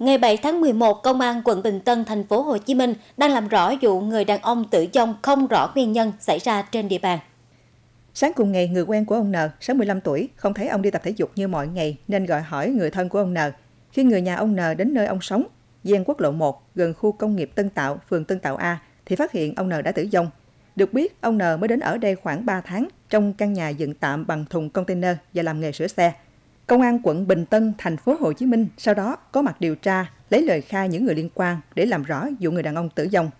Ngày 7 tháng 11, Công an quận Bình Tân, thành phố Hồ Chí Minh đang làm rõ vụ người đàn ông tử vong không rõ nguyên nhân xảy ra trên địa bàn. Sáng cùng ngày, người quen của ông N, 65 tuổi, không thấy ông đi tập thể dục như mọi ngày nên gọi hỏi người thân của ông N. Khi người nhà ông N đến nơi ông sống, gian quốc lộ 1, gần khu công nghiệp Tân Tạo, phường Tân Tạo A, thì phát hiện ông N đã tử vong. Được biết, ông N mới đến ở đây khoảng 3 tháng trong căn nhà dựng tạm bằng thùng container và làm nghề sửa xe – Công an quận Bình Tân, thành phố Hồ Chí Minh sau đó có mặt điều tra, lấy lời khai những người liên quan để làm rõ vụ người đàn ông tử vong